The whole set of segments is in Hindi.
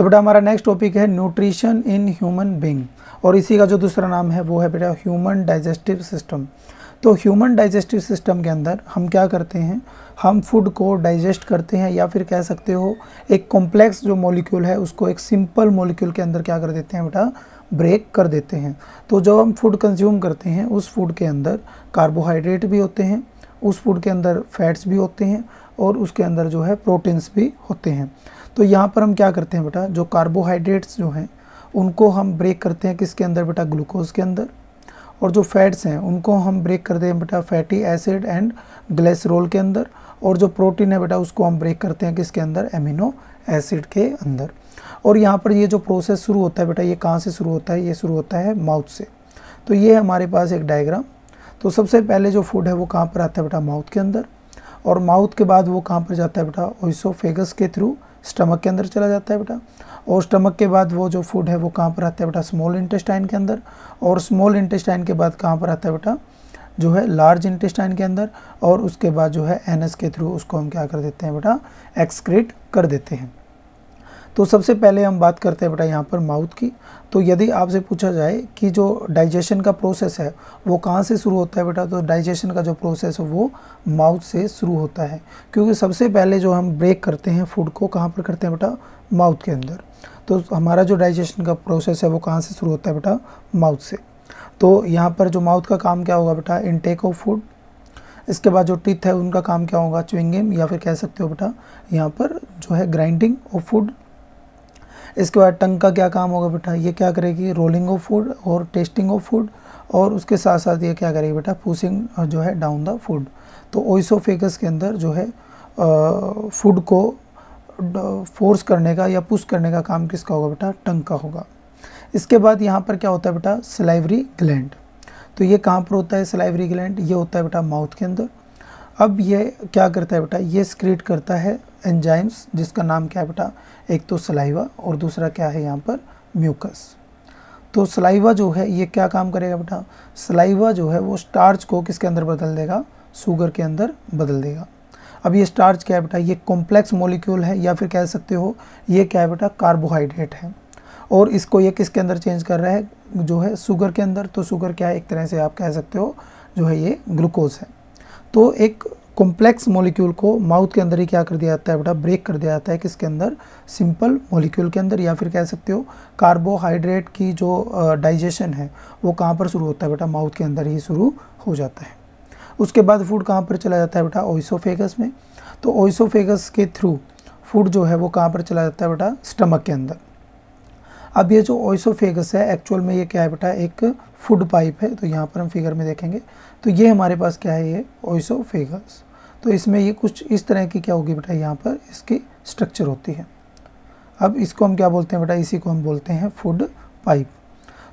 तो बेटा हमारा नेक्स्ट टॉपिक है न्यूट्रिशन इन ह्यूमन बींग और इसी का जो दूसरा नाम है वो है बेटा ह्यूमन डाइजेस्टिव सिस्टम तो ह्यूमन डाइजेस्टिव सिस्टम के अंदर हम क्या करते हैं हम फूड को डाइजेस्ट करते हैं या फिर कह सकते हो एक कॉम्प्लेक्स जो मॉलिक्यूल है उसको एक सिंपल मॉलिक्यूल के अंदर क्या कर देते हैं बेटा ब्रेक कर देते हैं तो जब हम फूड कंज्यूम करते हैं उस फूड के अंदर कार्बोहाइड्रेट भी होते हैं उस फूड के अंदर फैट्स भी होते हैं और उसके अंदर जो है प्रोटीन्स भी होते हैं तो यहाँ पर हम क्या करते हैं बेटा जो कार्बोहाइड्रेट्स जो हैं उनको हम ब्रेक करते हैं किसके अंदर बेटा ग्लूकोज के अंदर और जो फैट्स हैं उनको हम ब्रेक करते हैं बेटा फैटी एसिड एंड ग्लेसरोल के अंदर और जो प्रोटीन है बेटा उसको हम ब्रेक करते हैं किसके अंदर एमिनो एसिड के अंदर और यहाँ पर ये जो प्रोसेस शुरू होता है बेटा ये कहाँ से शुरू होता है ये शुरू होता है माउथ से तो ये हमारे पास एक डायग्राम तो सबसे पहले जो फूड है वो कहाँ पर आता है बेटा माउथ के अंदर और माउथ के बाद वो कहाँ पर जाता है बेटा ओइसोफेगस के थ्रू स्टमक के अंदर चला जाता है बेटा और स्टमक के बाद वो जो फूड है वो कहाँ पर आता है बेटा स्मॉल इंटेस्टाइन के अंदर और स्मॉल इंटेस्टाइन के बाद कहाँ पर आता है बेटा जो है लार्ज इंटेस्टाइन के अंदर और उसके बाद जो है एनएस के थ्रू उसको हम क्या कर देते हैं बेटा एक्सक्रीट कर देते हैं तो सबसे पहले हम बात करते हैं बेटा यहाँ पर माउथ की तो यदि आपसे पूछा जाए कि जो डाइजेशन का प्रोसेस है वो कहाँ से शुरू होता है बेटा तो डाइजेशन का जो प्रोसेस है वो माउथ से शुरू होता है क्योंकि सबसे पहले जो हम ब्रेक करते हैं फूड को कहाँ पर करते हैं बेटा माउथ के अंदर तो हमारा जो डाइजेशन का प्रोसेस है वो कहाँ से शुरू होता है बेटा माउथ से तो यहाँ पर जो माउथ का काम क्या होगा बेटा इनटेक ऑफ फूड इसके बाद जो टीथ है उनका काम क्या होगा च्विंगिंग या फिर कह सकते हो बेटा यहाँ पर जो है ग्राइंडिंग ऑफ फूड इसके बाद टंग का क्या काम होगा बेटा ये क्या करेगी रोलिंग ऑफ फूड और टेस्टिंग ऑफ फूड और उसके साथ साथ ये क्या करेगी बेटा पूसिंग जो है डाउन द फूड तो ओइसोफेगस के अंदर जो है फूड को फोर्स करने का या पुश करने का काम किसका होगा बेटा टंग का होगा इसके बाद यहाँ पर क्या होता है बेटा सलाइवरी ग्लैंड तो ये कहाँ पर होता है सलाइवरी ग्लैंड ये होता है बेटा माउथ के अंदर अब ये क्या करता है बेटा ये स्क्रीट करता है एंजाइम्स जिसका नाम क्या है बेटा एक तो सलाइवा और दूसरा क्या है यहाँ पर म्यूकस तो सलाइवा जो है ये क्या काम करेगा बेटा सलाइवा जो है वो स्टार्च को किसके अंदर बदल देगा शुगर के अंदर बदल देगा अब ये स्टार्च क्या है बेटा ये कॉम्प्लेक्स मोलिक्यूल है या फिर कह सकते हो ये क्या है बेटा कार्बोहाइड्रेट है और इसको ये किसके अंदर चेंज कर रहा है जो है शुगर के अंदर तो शुगर क्या है एक तरह से आप कह सकते हो जो है ये ग्लूकोज है तो एक कॉम्प्लेक्स मॉलिक्यूल को माउथ के अंदर ही क्या कर दिया जाता है बेटा ब्रेक कर दिया जाता है किसके अंदर सिंपल मॉलिक्यूल के अंदर या फिर कह सकते हो कार्बोहाइड्रेट की जो डाइजेशन है वो कहाँ पर शुरू होता है बेटा माउथ के अंदर ही शुरू हो जाता है उसके बाद फूड कहाँ पर चला जाता है बेटा ओइसोफेगस में तो ओइसोफेगस के थ्रू फूड जो है वो कहाँ पर चला जाता है बेटा स्टमक के अंदर अब ये जो ओइसोफेगस है एक्चुअल में ये क्या है बेटा एक फूड पाइप है तो यहाँ पर हम फिगर में देखेंगे तो ये हमारे पास क्या है ये ओइसोफेगस तो इसमें ये कुछ इस तरह की क्या होगी बेटा यहाँ पर इसकी स्ट्रक्चर होती है अब इसको हम क्या बोलते हैं बेटा इसी को हम बोलते हैं फूड पाइप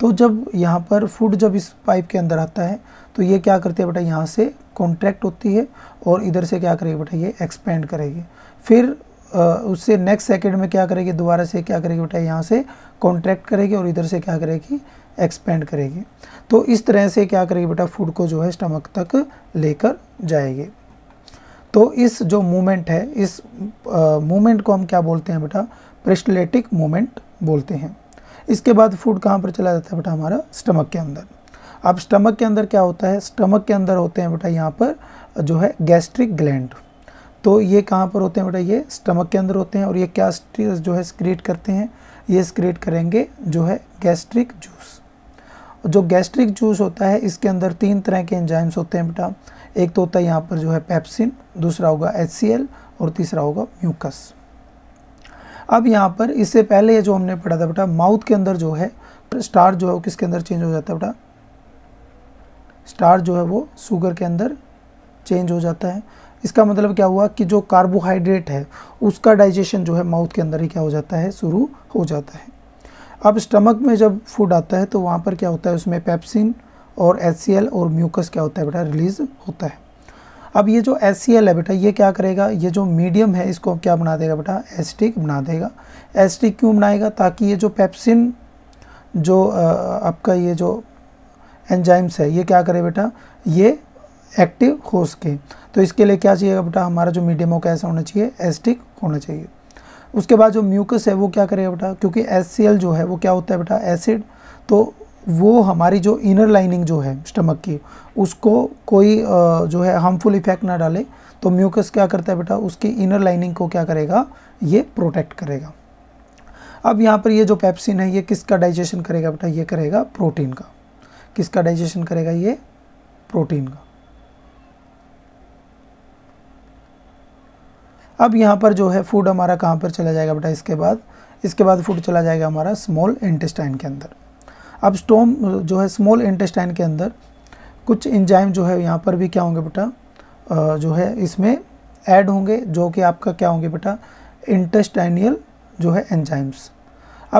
तो जब यहाँ पर फूड जब इस पाइप के अंदर आता है तो ये क्या करते हैं बेटा यहाँ से कॉन्ट्रैक्ट होती है और इधर से क्या करेगी बेटा ये एक्सपेंड करेगी फिर उससे नेक्स्ट सेकेंड में क्या करेगी दोबारा से क्या करेगी बेटा यहाँ से कॉन्ट्रैक्ट करेगी और इधर से क्या करेगी एक्सपेंड करेगी तो इस तरह से क्या करेगी बेटा फूड को जो है स्टमक तक लेकर जाएगी तो इस जो मूवमेंट है इस मूवमेंट को हम क्या बोलते हैं बेटा प्रेस्टलेटिक मूवमेंट बोलते हैं इसके बाद फूड कहाँ पर चला जाता है बेटा हमारा स्टमक के अंदर अब स्टमक के अंदर क्या होता है स्टमक के अंदर होते हैं बेटा यहाँ पर जो है गैस्ट्रिक ग्लैंड तो ये कहाँ पर होते हैं बेटा ये स्टमक के अंदर होते हैं और ये क्या जो है स्क्रिएट करते हैं ये स्क्रिएट करेंगे जो है गैस्ट्रिक जूस जो गैस्ट्रिक जूस होता है इसके अंदर तीन तरह के एंजाइम्स होते हैं बेटा एक तो होता है यहाँ पर जो है पेप्सिन दूसरा होगा एच और तीसरा होगा म्यूकस अब यहाँ पर इससे पहले ये जो हमने पढ़ा था बेटा माउथ के अंदर जो है स्टार जो है वो किसके अंदर चेंज हो जाता है बेटा स्टार जो है वो शुगर के अंदर चेंज हो जाता है इसका मतलब क्या हुआ कि जो कार्बोहाइड्रेट है उसका डाइजेशन जो है माउथ के अंदर ही क्या हो जाता है शुरू हो जाता है अब स्टमक में जब फूड आता है तो वहाँ पर क्या होता है उसमें पैप्सिन और एच और म्यूकस क्या होता है बेटा रिलीज़ होता है अब ये जो एच है बेटा ये क्या करेगा ये जो मीडियम है इसको क्या बना देगा बेटा एस्टिक बना देगा एस्टिक क्यों बनाएगा ताकि ये जो पेप्सिन जो आपका ये जो एंजाइम्स है ये क्या करे बेटा ये एक्टिव हो सके तो इसके लिए क्या चाहिएगा बेटा हमारा जो मीडियम हो कैसा होना चाहिए एस्टिक होना चाहिए उसके बाद जो म्यूकस है वो क्या करेगा बेटा क्योंकि एस जो है वो क्या होता है बेटा एसिड तो वो हमारी जो इनर लाइनिंग जो है स्टमक की उसको कोई जो है हार्मफुल इफेक्ट ना डाले तो म्यूकस क्या करता है बेटा उसकी इनर लाइनिंग को क्या करेगा ये प्रोटेक्ट करेगा अब यहाँ पर ये जो पैप्सिन है ये किसका डाइजेशन करेगा बेटा ये करेगा प्रोटीन का किसका डाइजेशन करेगा ये प्रोटीन का अब यहाँ पर जो है फूड हमारा कहाँ पर चला जाएगा बेटा इसके बाद इसके बाद फूड चला जाएगा हमारा स्मॉल इंटेस्टाइन के अंदर अब स्टोम जो है स्मॉल इंटेस्टाइन के अंदर कुछ इंजाइम जो है यहाँ पर भी क्या होंगे बेटा जो है इसमें ऐड होंगे जो कि आपका क्या होंगे बेटा इंटेस्टाइनियल जो है एंजाइम्स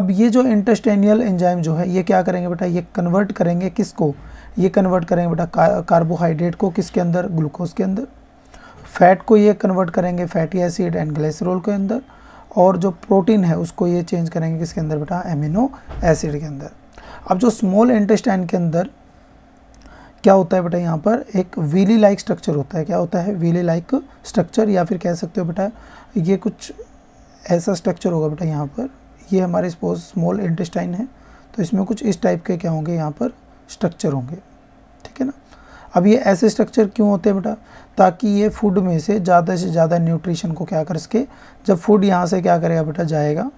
अब ये जो इंटेस्टाइनियल एंजाइम जो है ये क्या करेंगे बेटा ये कन्वर्ट करेंगे किसको ये कन्वर्ट करेंगे बेटा कार्बोहाइड्रेट को किसके अंदर ग्लूकोज के अंदर फैट को ये कन्वर्ट करेंगे फैटी एसिड एंड ग्लेसरोल के अंदर और जो प्रोटीन है उसको ये चेंज करेंगे किसके अंदर बेटा एमिनो एसिड के अंदर अब जो स्मॉल इंटेस्टाइन के अंदर क्या होता है बेटा यहाँ पर एक व्हीली लाइक स्ट्रक्चर होता है क्या होता है व्हीली लाइक स्ट्रक्चर या फिर कह सकते हो बेटा ये कुछ ऐसा स्ट्रक्चर होगा बेटा यहाँ पर ये हमारे सपोज स्मॉल इंटेस्टाइन है तो इसमें कुछ इस टाइप के क्या होंगे यहाँ पर स्ट्रक्चर होंगे ठीक है ना अब ये ऐसे स्ट्रक्चर क्यों होते हैं बेटा ताकि ये फूड में से ज़्यादा से ज़्यादा न्यूट्रिशन को क्या कर सके जब फूड यहाँ से क्या करेगा बेटा जाएगा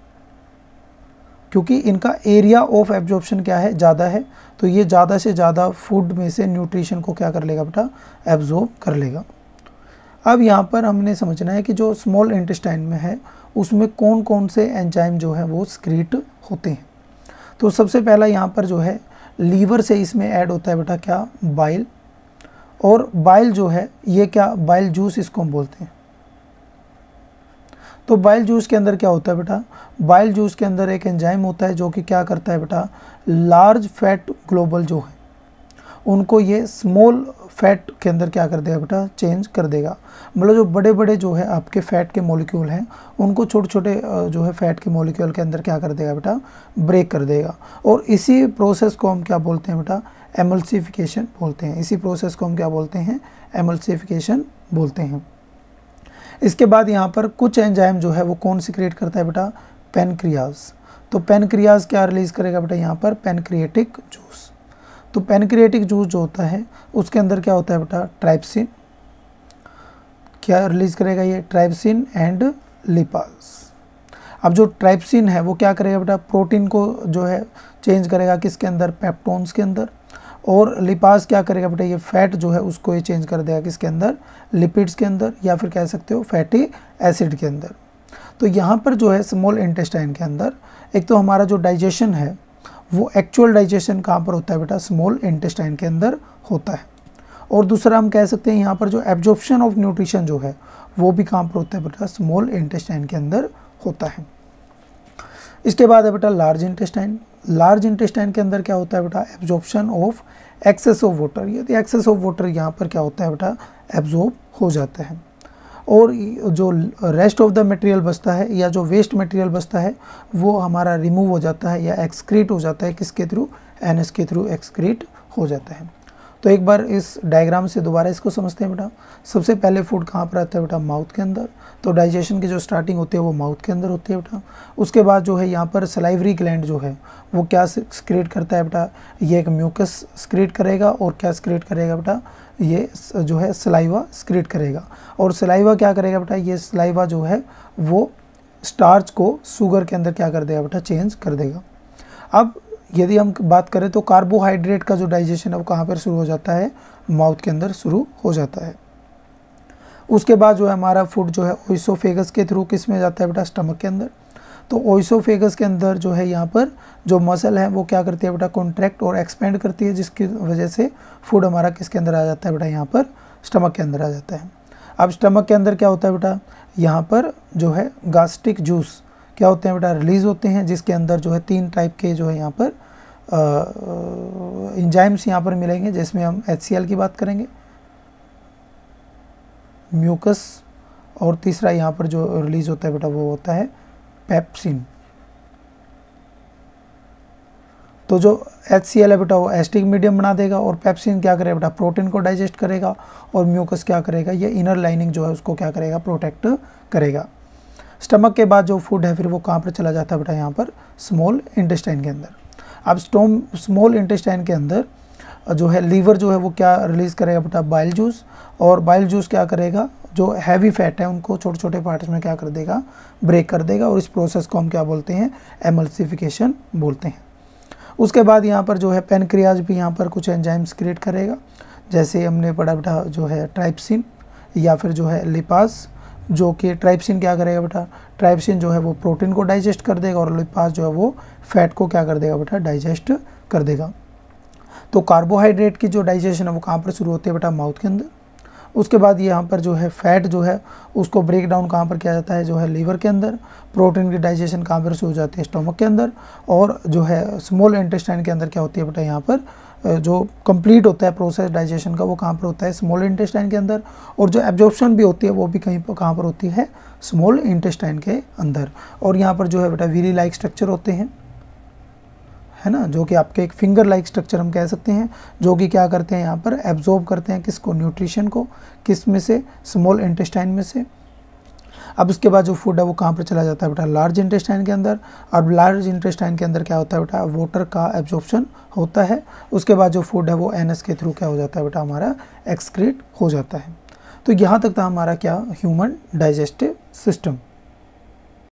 क्योंकि इनका एरिया ऑफ एब्जॉर्प्शन क्या है ज़्यादा है तो ये ज़्यादा से ज़्यादा फूड में से न्यूट्रिशन को क्या कर लेगा बेटा एब्जॉर्ब कर लेगा अब यहाँ पर हमने समझना है कि जो स्मॉल इंटेस्टाइन में है उसमें कौन कौन से एंजाइम जो है वो स्क्रीट होते हैं तो सबसे पहला यहाँ पर जो है लीवर से इसमें ऐड होता है बेटा क्या बाइल और बाइल जो है ये क्या बाइल जूस इसको हम बोलते हैं तो बाइल जूस के अंदर क्या होता है बेटा बाइल जूस के अंदर एक एंजाइम होता है जो कि क्या करता है बेटा लार्ज फैट ग्लोबल जो है उनको ये स्मॉल फैट के अंदर क्या कर देगा बेटा चेंज कर देगा मतलब जो बड़े बड़े जो है आपके फैट के मॉलिक्यूल हैं उनको छोटे छोटे जो है फैट के मॉलिक्यूल के अंदर क्या कर देगा बेटा ब्रेक कर देगा और इसी प्रोसेस को हम क्या बोलते हैं बेटा एमल्सिफिकेशन बोलते हैं इसी प्रोसेस को हम क्या बोलते हैं एमल्सिफिकेशन बोलते हैं इसके बाद यहाँ पर कुछ एंजाइम जो है वो कौन सिक्रिएट करता है बेटा पेनक्रियाज तो पेनक्रियाज क्या रिलीज़ करेगा बेटा यहाँ पर पेनक्रिएटिक जूस तो पेनक्रिएटिक जूस जो होता है उसके अंदर क्या होता है बेटा ट्राइप्सिन क्या रिलीज़ करेगा ये ट्राइप्सिन एंड लिपास अब जो ट्राइप्सिन है वो क्या करेगा बेटा प्रोटीन को जो है चेंज करेगा किसके अंदर पेप्टोन्स के अंदर और लिपास क्या करेगा बेटा ये फैट जो है उसको ये चेंज कर देगा किसके अंदर लिपिड्स के अंदर या फिर कह सकते हो फैटी एसिड के अंदर तो यहाँ पर जो है स्मॉल इंटेस्टाइन के अंदर एक तो हमारा जो डाइजेशन है वो एक्चुअल डाइजेशन कहाँ पर होता है बेटा स्मॉल इंटेस्टाइन के अंदर होता है और दूसरा हम कह सकते हैं यहाँ पर जो एब्जॉर्प्शन ऑफ न्यूट्रिशन जो है वो भी कहाँ पर होता है बेटा स्मॉल इंटेस्टाइन के अंदर होता है इसके बाद है बेटा लार्ज इंटेस्टाइन लार्ज इंटेस्टाइन के अंदर क्या होता है बेटा absorption of excess of water ये तो एक्सेस ऑफ वाटर यहाँ पर क्या होता है बेटा एब्जॉर्ब हो जाता है और जो रेस्ट ऑफ द मटेरियल बचता है या जो वेस्ट मटेरियल बचता है वो हमारा रिमूव हो जाता है या एक्सक्रीट हो जाता है किसके थ्रू एनएस के थ्रू एक्सक्रीट हो जाता है तो एक बार इस डायग्राम से दोबारा इसको समझते हैं बेटा सबसे पहले फूड कहाँ पर आता है बेटा माउथ के अंदर तो डाइजेशन की जो स्टार्टिंग होती है वो माउथ के अंदर होती है बेटा उसके बाद जो है यहाँ पर सलाइवरी ग्लैंड जो है वो क्या स्क्रिएट करता है बेटा ये एक म्यूकस स्क्रिएट करेगा और क्या स्क्रिएट करेगा बेटा ये जो है सलाइवा स्क्रिएट करेगा और सलाइवा क्या करेगा बेटा ये सलाइवा जो है वो स्टार्च को शुगर के अंदर क्या कर देगा बेटा चेंज कर देगा अब यदि हम बात करें तो कार्बोहाइड्रेट का जो डाइजेशन है वो कहाँ पर शुरू हो जाता है माउथ के अंदर शुरू हो जाता है उसके बाद जो है हमारा फूड जो है ओइसोफेगस के थ्रू किस में जाता है बेटा स्टमक के अंदर तो ओइसोफेगस के अंदर जो है यहाँ पर जो मसल है वो क्या करती है बेटा कॉन्ट्रैक्ट और एक्सपेंड करती है जिसकी वजह से फूड हमारा किसके अंदर आ जाता है बेटा यहाँ पर स्टमक के अंदर आ जाता है अब स्टमक के अंदर क्या होता है बेटा यहाँ पर जो है गास्टिक जूस क्या होते हैं बेटा रिलीज़ होते हैं जिसके अंदर जो है तीन टाइप के जो है यहाँ पर इंजाइम्स यहाँ पर मिलेंगे जिसमें हम एच की बात करेंगे म्यूकस और तीसरा यहाँ पर जो रिलीज़ होता है बेटा वो होता है पेप्सिन तो जो एच सी एल है बेटा वो एस्टिक मीडियम बना देगा और पेप्सिन क्या करेगा बेटा प्रोटीन को डाइजेस्ट करेगा और म्यूकस क्या करेगा ये इनर लाइनिंग जो है उसको क्या करेगा प्रोटेक्ट करेगा स्टमक के बाद जो फूड है फिर वो कहाँ पर चला जाता है बेटा यहाँ पर स्मॉल इंटेस्टाइन के अंदर अब स्टोम स्मॉल इंटेस्टाइन के अंदर जो है लीवर जो है वो क्या रिलीज़ करेगा बेटा बाइल जूस और बाइल जूस क्या करेगा जो हैवी फैट है उनको छोटे छोटे पार्ट्स में क्या कर देगा ब्रेक कर देगा और इस प्रोसेस को हम क्या बोलते हैं एमल्सिफिकेशन बोलते हैं उसके बाद यहाँ पर जो है पेनक्रियाज भी यहाँ पर कुछ एंजाइम्स क्रिएट करेगा जैसे हमने पढ़ा बेटा जो है ट्राइपसिन या फिर जो है लिपास जो कि ट्राइप्सिन क्या करेगा बेटा ट्राइप्सिन जो है वो प्रोटीन को डाइजेस्ट कर देगा और लिपास जो है वो फैट को क्या कर देगा बेटा डाइजेस्ट कर देगा तो कार्बोहाइड्रेट की जो डाइजेशन है वो कहाँ पर शुरू होती है बेटा माउथ के अंदर उसके बाद यहाँ पर जो है फैट जो है उसको ब्रेक डाउन कहाँ पर किया जाता है जो है लीवर के अंदर प्रोटीन की डाइजेशन कहाँ पर शुरू हो जाती है स्टोमक के अंदर और जो है स्मॉल इंटेस्टाइन के अंदर क्या होती है बेटा यहाँ पर जो कंप्लीट होता है प्रोसेस डाइजेशन का वो कहाँ पर होता है स्मॉल इंटेस्टाइन के अंदर और जो एब्जॉर्प्शन भी होती है वो भी कहीं पर कहाँ पर होती है स्मॉल इंटेस्टाइन के अंदर और यहाँ पर जो है बेटा वीरी लाइक स्ट्रक्चर होते हैं है ना जो कि आपके एक फिंगर लाइक स्ट्रक्चर हम कह सकते हैं जो कि क्या करते हैं यहाँ पर एब्जॉर्ब करते हैं किसको न्यूट्रिशन को किस में से स्मॉल इंटेस्टाइन में से अब उसके बाद जो फूड है वो कहाँ पर चला जाता है बेटा लार्ज इंटेस्टाइन के अंदर और लार्ज इंटेस्टाइन के अंदर क्या होता है बेटा वाटर का एब्जॉर्प्शन होता है उसके बाद जो फूड है वो एन के थ्रू क्या हो जाता है बेटा हमारा एक्सक्रीट हो जाता है तो यहाँ तक था हमारा क्या ह्यूमन डाइजेस्टिव सिस्टम